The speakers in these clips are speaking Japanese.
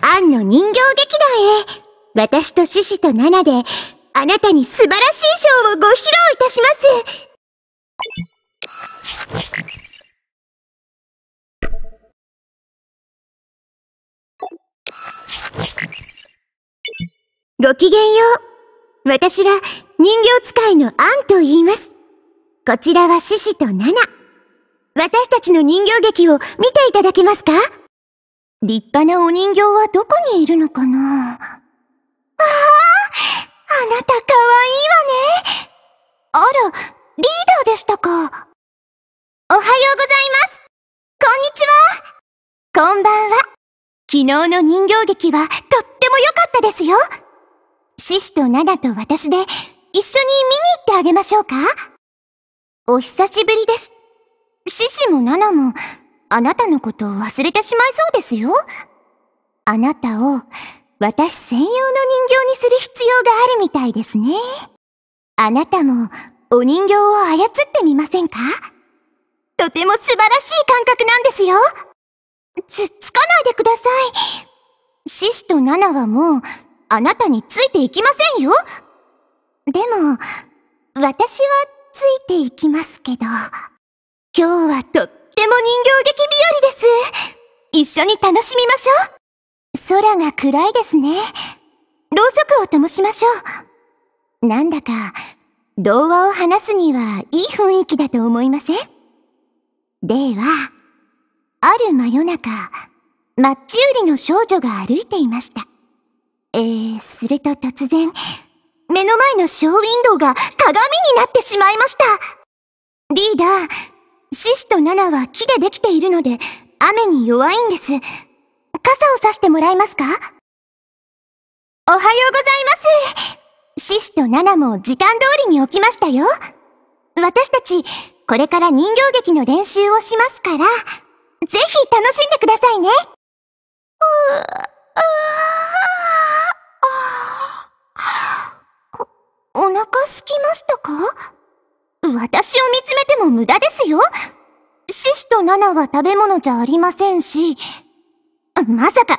アンの人形劇団へ。私と獅子とナナで、あなたに素晴らしいショーをご披露いたします。ごきげんよう。私が人形使いのアンと言います。こちらは獅子とナナ。私たちの人形劇を見ていただけますか立派なお人形はどこにいるのかなあああなたかわいいわねあら、リーダーでしたか。おはようございます。こんにちは。こんばんは。昨日の人形劇はとっても良かったですよ。獅子とナナと私で一緒に見に行ってあげましょうか。お久しぶりです。獅子もナナもあなたのことを忘れてしまいそうですよ。あなたを私専用の人形にする必要があるみたいですね。あなたもお人形を操ってみませんかとても素晴らしい感覚なんですよ。つ、っつかないでください。シシとナナはもう、あなたについていきませんよ。でも、私はついていきますけど、今日はとっでも人形劇日和です。一緒に楽しみましょう。空が暗いですね。ろうそくを灯しましょう。なんだか、童話を話すにはいい雰囲気だと思いませんでは、ある真夜中、マッチ売りの少女が歩いていました。えー、すると突然、目の前のショーウィンドウが鏡になってしまいました。リーダー、獅子とナナは木でできているので、雨に弱いんです。傘を差してもらえますかおはようございます。獅子とナナも時間通りに起きましたよ。私たち、これから人形劇の練習をしますから、ぜひ楽しんでください。ても無駄ですよ。獅子とナナは食べ物じゃありませんし。まさか、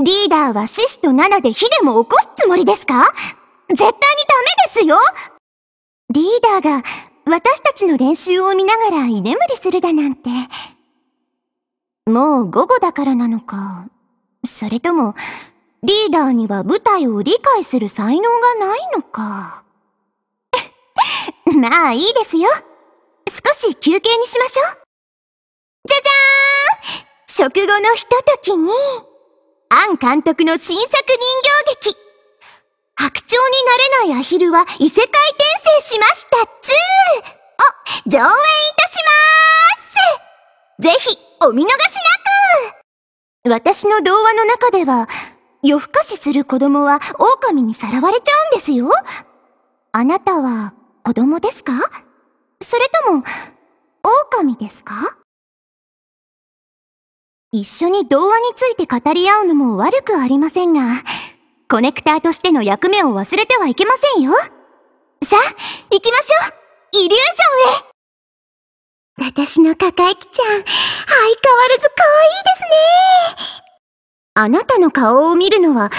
リーダーは獅子とナナで火でも起こすつもりですか絶対にダメですよリーダーが私たちの練習を見ながら居眠りするだなんて。もう午後だからなのか。それとも、リーダーには舞台を理解する才能がないのか。まあいいですよ。少し休憩にしましょう。じゃじゃーん食後のひとときに、アン監督の新作人形劇、白鳥になれないアヒルは異世界転生しましたつーを上演いたしまーすぜひお見逃しなく私の童話の中では、夜更かしする子供は狼にさらわれちゃうんですよ。あなたは子供ですかそれとも、狼ですか一緒に童話について語り合うのも悪くありませんが、コネクターとしての役目を忘れてはいけませんよ。さあ、行きましょうイリュージョンへ私のカカエキちゃん、相変わらず可愛いですねあなたの顔を見るのは、唐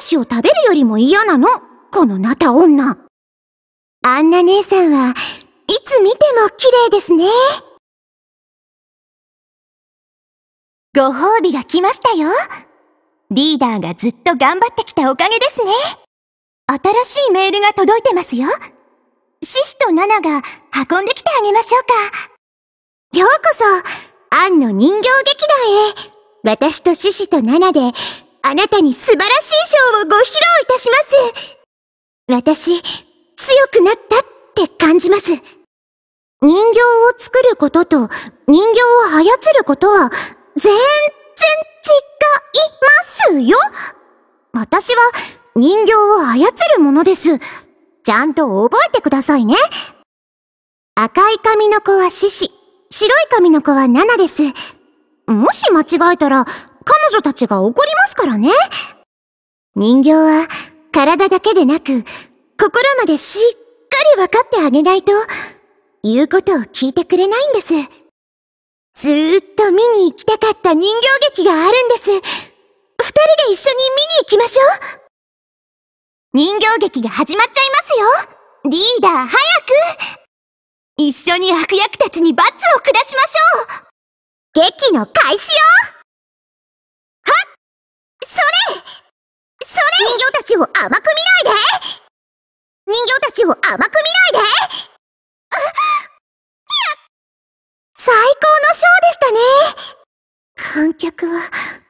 辛子を食べるよりも嫌なのこのなた女あんな姉さんは、いつ見ても綺麗ですね。ご褒美が来ましたよ。リーダーがずっと頑張ってきたおかげですね。新しいメールが届いてますよ。シシとナナが運んできてあげましょうか。ようこそ、アンの人形劇団へ。私とシシとナナで、あなたに素晴らしい賞をご披露いたします。私、強くなったって感じます。人形を作ることと人形を操ることは全然違いますよ私は人形を操るものです。ちゃんと覚えてくださいね。赤い髪の子は獅子、白い髪の子はナナです。もし間違えたら、彼女たちが怒りますからね。人形は、体だけでなく、心までしっり分かってあげないと、言うことを聞いてくれないんです。ずーっと見に行きたかった人形劇があるんです。二人で一緒に見に行きましょう人形劇が始まっちゃいますよリーダー早く一緒に悪役たちに罰を下しましょう劇の開始よはっそれそれ人形たちを甘く見ないで人形たちを甘く見ないで最高のショーでしたね観客は